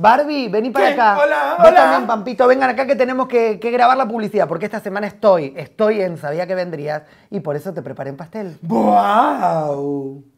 Barbie, vení para acá. Hola, Vos también, Pampito, vengan acá que tenemos que, que, grabar la publicidad, porque esta semana estoy, estoy en Sabía que vendrías y por eso te preparé un pastel. ¡Wow!